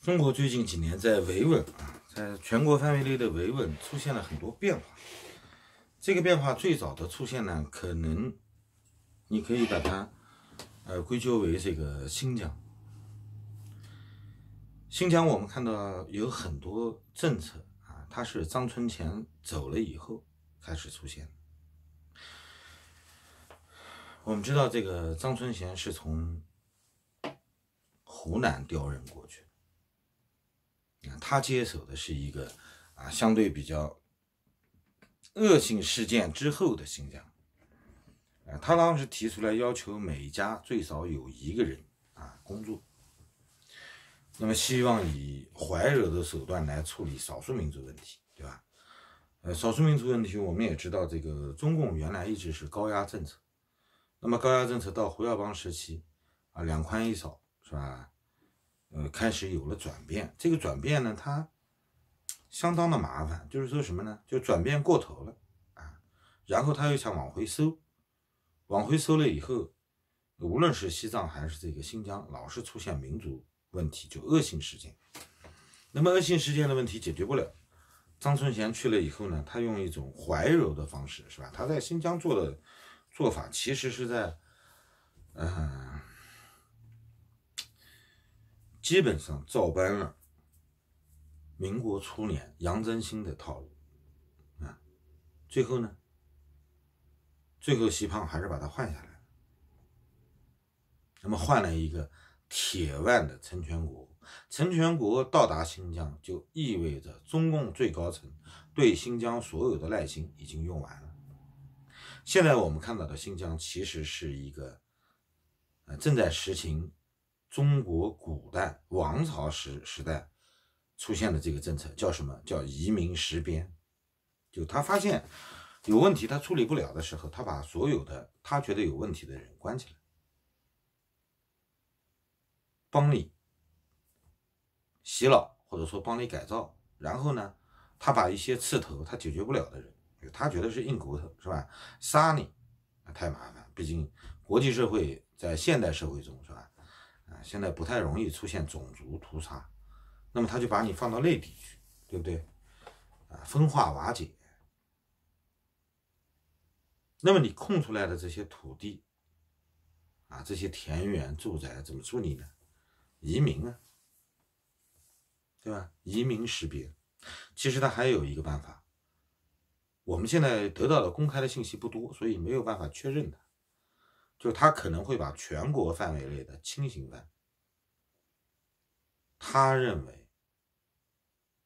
中国最近几年在维稳啊，在全国范围内的维稳出现了很多变化。这个变化最早的出现呢，可能你可以把它呃归咎为这个新疆。新疆我们看到有很多政策啊，它是张春贤走了以后开始出现。我们知道这个张春贤是从湖南调任过去。他接手的是一个啊相对比较恶性事件之后的新疆，啊，他当时提出来要求每家最少有一个人啊工作，那么希望以怀柔的手段来处理少数民族问题，对吧？呃，少数民族问题我们也知道，这个中共原来一直是高压政策，那么高压政策到胡耀邦时期啊，两宽一少是吧？呃，开始有了转变，这个转变呢，它相当的麻烦，就是说什么呢？就转变过头了啊，然后他又想往回收，往回收了以后，无论是西藏还是这个新疆，老是出现民族问题，就恶性事件。那么恶性事件的问题解决不了，张春贤去了以后呢，他用一种怀柔的方式，是吧？他在新疆做的做法，其实是在，嗯。基本上照搬了民国初年杨增新的套路啊，最后呢，最后西胖还是把他换下来了。那么换了一个铁腕的陈全国，陈全国到达新疆就意味着中共最高层对新疆所有的耐心已经用完了。现在我们看到的新疆其实是一个呃正在实行。中国古代王朝时时代出现的这个政策叫什么？叫移民实边。就他发现有问题，他处理不了的时候，他把所有的他觉得有问题的人关起来，帮你洗脑或者说帮你改造。然后呢，他把一些刺头他解决不了的人，他觉得是硬骨头，是吧？杀你那太麻烦，毕竟国际社会在现代社会中，是吧？啊，现在不太容易出现种族屠杀，那么他就把你放到内地去，对不对？啊，分化瓦解。那么你空出来的这些土地，啊，这些田园住宅怎么处理呢？移民啊，对吧？移民识别。其实他还有一个办法，我们现在得到的公开的信息不多，所以没有办法确认的。就他可能会把全国范围内的轻刑犯，他认为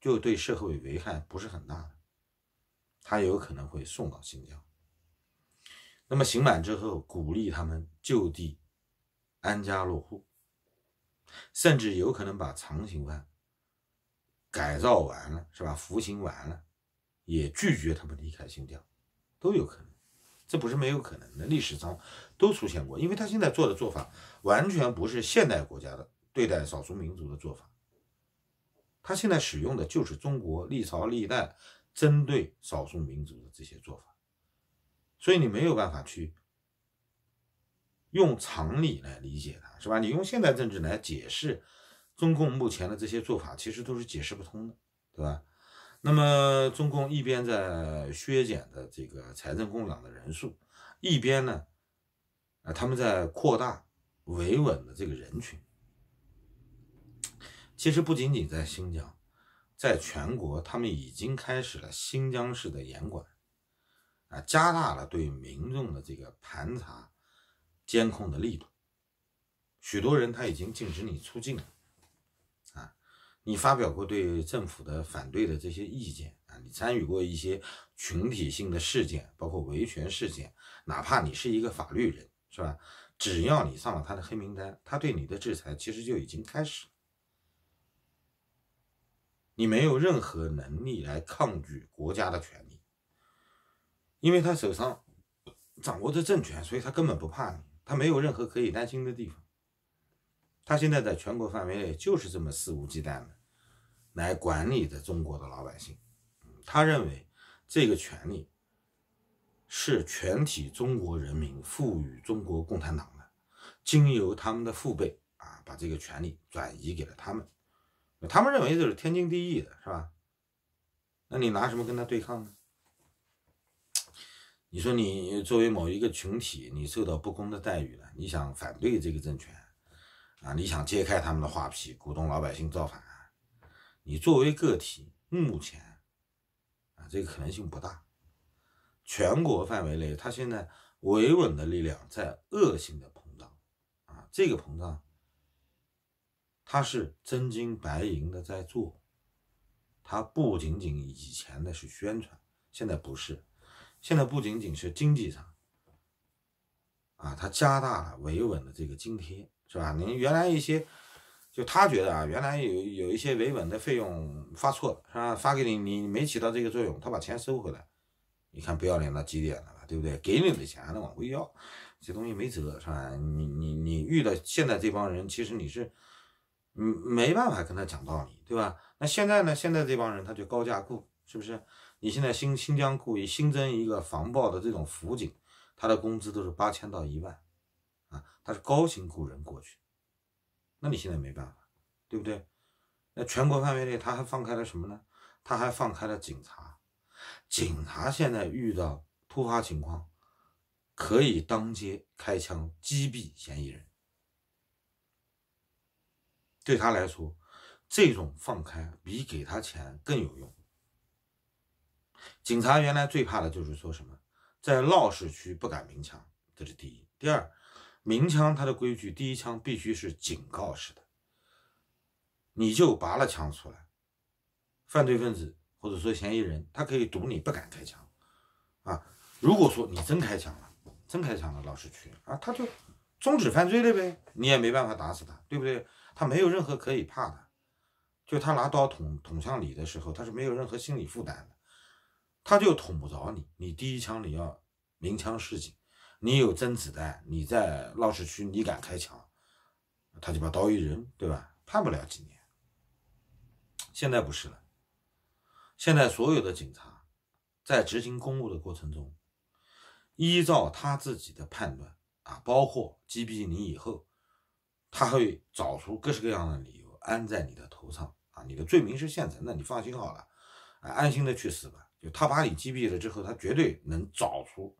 就对社会危害不是很大的，他有可能会送到新疆。那么刑满之后，鼓励他们就地安家落户，甚至有可能把长刑犯改造完了，是吧？服刑完了，也拒绝他们离开新疆，都有可能。这不是没有可能的，历史上都出现过。因为他现在做的做法完全不是现代国家的对待少数民族的做法，他现在使用的就是中国历朝历代针对少数民族的这些做法，所以你没有办法去用常理来理解他，是吧？你用现代政治来解释中共目前的这些做法，其实都是解释不通的，对吧？那么，中共一边在削减的这个财政供养的人数，一边呢，啊，他们在扩大维稳的这个人群。其实不仅仅在新疆，在全国，他们已经开始了新疆式的严管，啊，加大了对民众的这个盘查、监控的力度。许多人他已经禁止你出境了。你发表过对政府的反对的这些意见啊，你参与过一些群体性的事件，包括维权事件，哪怕你是一个法律人，是吧？只要你上了他的黑名单，他对你的制裁其实就已经开始，你没有任何能力来抗拒国家的权利，因为他手上掌握着政权，所以他根本不怕你，他没有任何可以担心的地方。他现在在全国范围内就是这么肆无忌惮的来管理着中国的老百姓。他认为这个权利是全体中国人民赋予中国共产党的，经由他们的父辈啊把这个权利转移给了他们，他们认为这是天经地义的，是吧？那你拿什么跟他对抗呢？你说你作为某一个群体，你受到不公的待遇了，你想反对这个政权？啊！你想揭开他们的画皮，鼓动老百姓造反？你作为个体，目前啊，这个可能性不大。全国范围内，他现在维稳的力量在恶性的膨胀。啊，这个膨胀，他是真金白银的在做。他不仅仅以前的是宣传，现在不是，现在不仅仅是经济上。啊，他加大了维稳的这个津贴。是吧？你原来一些，就他觉得啊，原来有有一些维稳的费用发错了，是吧？发给你，你没起到这个作用，他把钱收回来，你看不要脸到极点了，对不对？给你的钱还能往回要，这东西没辙，是吧？你你你遇到现在这帮人，其实你是，嗯，没办法跟他讲道理，对吧？那现在呢？现在这帮人他就高价雇，是不是？你现在新新疆雇一新增一个防暴的这种辅警，他的工资都是八千到一万。他是高薪雇人过去，那你现在没办法，对不对？那全国范围内他还放开了什么呢？他还放开了警察，警察现在遇到突发情况，可以当街开枪击毙嫌疑人。对他来说，这种放开比给他钱更有用。警察原来最怕的就是说什么，在闹市区不敢明抢，这是第一，第二。鸣枪，它的规矩，第一枪必须是警告式的，你就拔了枪出来。犯罪分子或者说嫌疑人，他可以赌你不敢开枪，啊，如果说你真开枪了，真开枪了，老师去啊，他就终止犯罪了呗，你也没办法打死他，对不对？他没有任何可以怕的，就他拿刀捅捅向你的时候，他是没有任何心理负担的，他就捅不着你。你第一枪你要鸣枪示警。你有真子弹，你在闹市区，你敢开枪，他就把刀一扔，对吧？判不了几年。现在不是了，现在所有的警察在执行公务的过程中，依照他自己的判断啊，包括击毙你以后，他会找出各式各样的理由安在你的头上啊，你的罪名是现成的，你放心好了，安心的去死吧。就他把你击毙了之后，他绝对能找出。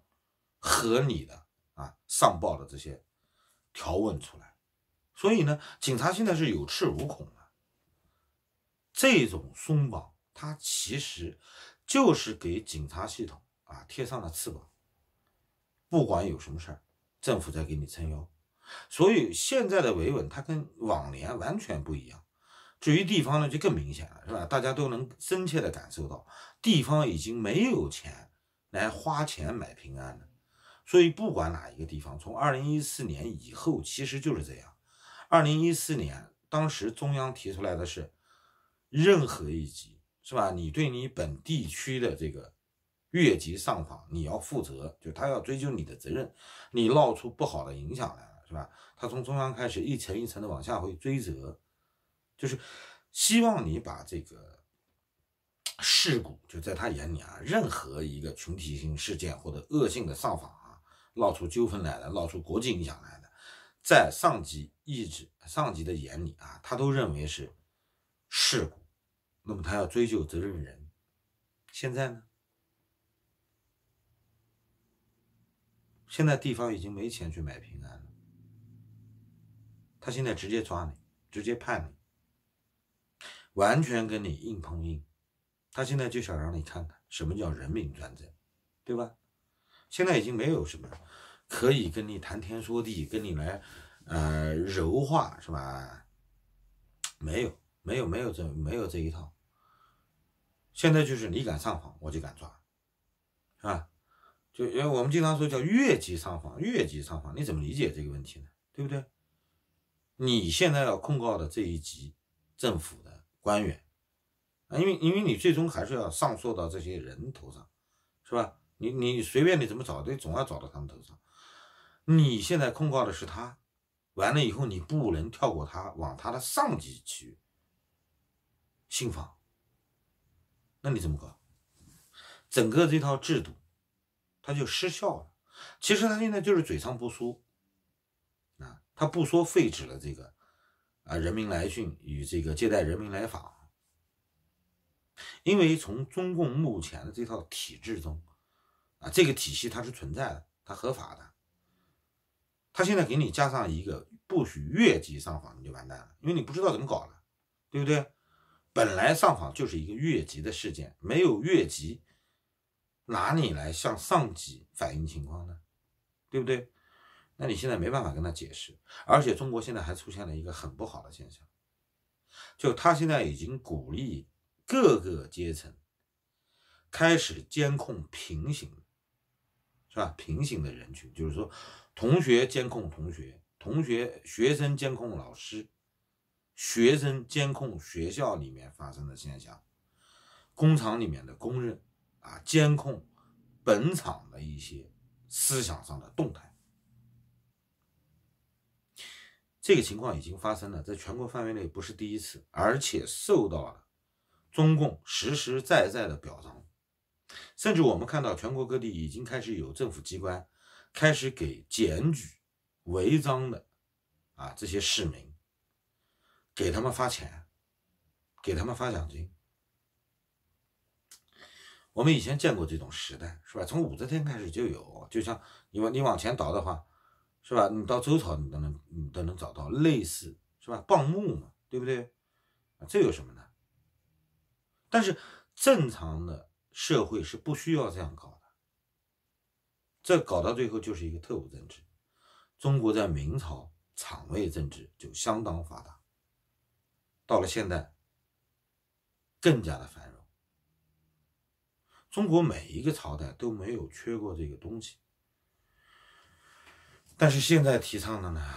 合理的啊，上报的这些条文出来，所以呢，警察现在是有恃无恐了。这种松绑，它其实就是给警察系统啊贴上了翅膀，不管有什么事儿，政府在给你撑腰。所以现在的维稳，它跟往年完全不一样。至于地方呢，就更明显了，是吧？大家都能深切地感受到，地方已经没有钱来花钱买平安了。所以不管哪一个地方，从二零一四年以后，其实就是这样。二零一四年当时中央提出来的是，任何一级是吧？你对你本地区的这个越级上访，你要负责，就他要追究你的责任，你闹出不好的影响来了是吧？他从中央开始一层一层的往下会追责，就是希望你把这个事故就在他眼里啊，任何一个群体性事件或者恶性的上访。闹出纠纷来了，闹出国际影响来了，在上级意志、上级的眼里啊，他都认为是事故，那么他要追究责任人。现在呢？现在地方已经没钱去买平安了，他现在直接抓你，直接判你，完全跟你硬碰硬。他现在就想让你看看什么叫人民专政，对吧？现在已经没有什么可以跟你谈天说地，跟你来，呃，柔化是吧？没有，没有，没有这没有这一套。现在就是你敢上访，我就敢抓，是吧？就因为我们经常说叫越级上访，越级上访，你怎么理解这个问题呢？对不对？你现在要控告的这一级政府的官员，啊，因为因为你最终还是要上诉到这些人头上，是吧？你你随便你怎么找，你总要找到他们头上。你现在控告的是他，完了以后你不能跳过他，往他的上级去信访，那你怎么搞？整个这套制度，他就失效了。其实他现在就是嘴上不说，啊，他不说废止了这个啊《人民来信》与这个接待《人民来访》，因为从中共目前的这套体制中。啊，这个体系它是存在的，它合法的。他现在给你加上一个不许越级上访，你就完蛋了，因为你不知道怎么搞了，对不对？本来上访就是一个越级的事件，没有越级，哪里来向上级反映情况呢，对不对？那你现在没办法跟他解释，而且中国现在还出现了一个很不好的现象，就他现在已经鼓励各个阶层开始监控平行。是吧？平行的人群，就是说，同学监控同学，同学学生监控老师，学生监控学校里面发生的现象，工厂里面的工人啊监控本厂的一些思想上的动态。这个情况已经发生了，在全国范围内不是第一次，而且受到了中共实实在在的表彰。甚至我们看到全国各地已经开始有政府机关开始给检举违章的啊这些市民，给他们发钱，给他们发奖金。我们以前见过这种时代是吧？从武则天开始就有，就像你往你往前倒的话，是吧？你到周朝你都能你都能找到类似是吧？棒木嘛，对不对？这有什么呢？但是正常的。社会是不需要这样搞的，这搞到最后就是一个特务政治。中国在明朝场位政治就相当发达，到了现代更加的繁荣。中国每一个朝代都没有缺过这个东西，但是现在提倡的呢，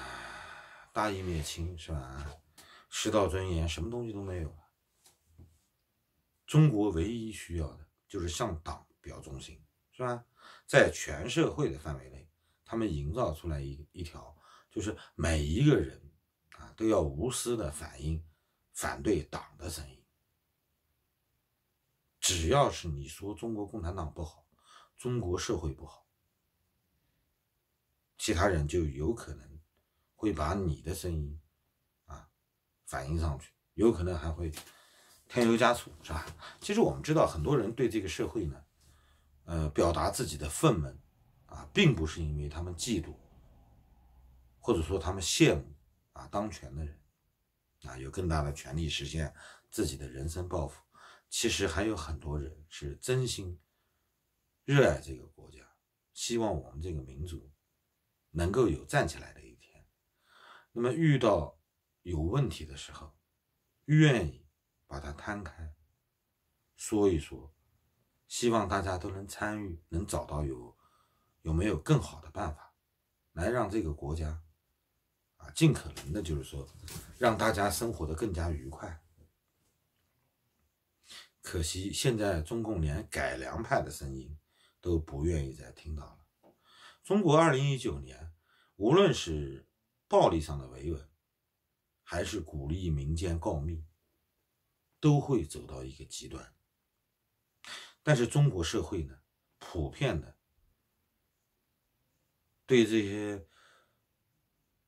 大义灭亲是吧？师道尊严，什么东西都没有。了。中国唯一需要的。就是向党表忠心，是吧？在全社会的范围内，他们营造出来一一条，就是每一个人，啊，都要无私的反映，反对党的声音。只要是你说中国共产党不好，中国社会不好，其他人就有可能会把你的声音，啊，反映上去，有可能还会添油加醋，是吧？其实我们知道，很多人对这个社会呢，呃，表达自己的愤懑，啊，并不是因为他们嫉妒，或者说他们羡慕啊当权的人，啊，有更大的权利实现自己的人生抱负。其实还有很多人是真心热爱这个国家，希望我们这个民族能够有站起来的一天。那么遇到有问题的时候，愿意把它摊开。说一说，希望大家都能参与，能找到有有没有更好的办法，来让这个国家啊，尽可能的，就是说，让大家生活的更加愉快。可惜现在中共连改良派的声音都不愿意再听到了。中国二零一九年，无论是暴力上的维稳，还是鼓励民间告密，都会走到一个极端。但是中国社会呢，普遍的对这些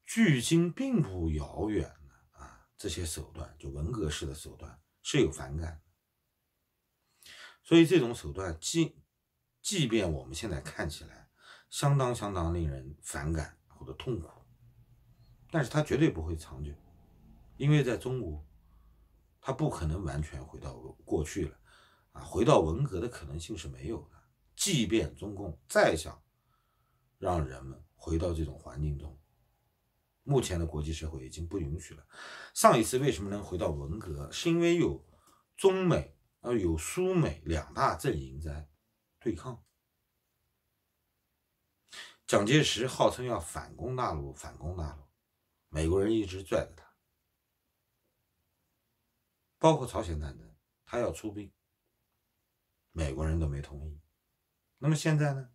距今并不遥远的啊这些手段，就文革式的手段是有反感的。所以这种手段，即即便我们现在看起来相当相当令人反感或者痛苦，但是它绝对不会长久，因为在中国，它不可能完全回到过去了。回到文革的可能性是没有的，即便中共再想让人们回到这种环境中，目前的国际社会已经不允许了。上一次为什么能回到文革，是因为有中美，呃，有苏美两大阵营在对抗。蒋介石号称要反攻大陆，反攻大陆，美国人一直拽着他，包括朝鲜战争，他要出兵。美国人都没同意，那么现在呢？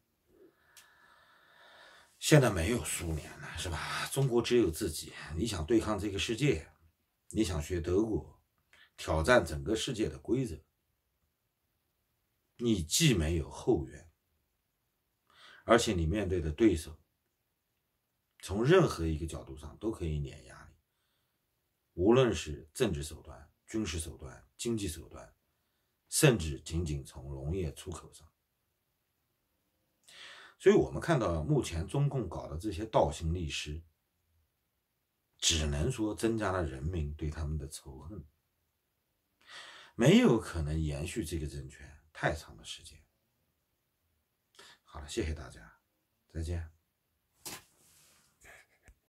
现在没有苏联了，是吧？中国只有自己。你想对抗这个世界，你想学德国，挑战整个世界的规则，你既没有后援，而且你面对的对手，从任何一个角度上都可以碾压你，无论是政治手段、军事手段、经济手段。甚至仅仅从农业出口上，所以我们看到目前中共搞的这些倒行逆施，只能说增加了人民对他们的仇恨，没有可能延续这个政权太长的时间。好了，谢谢大家，再见。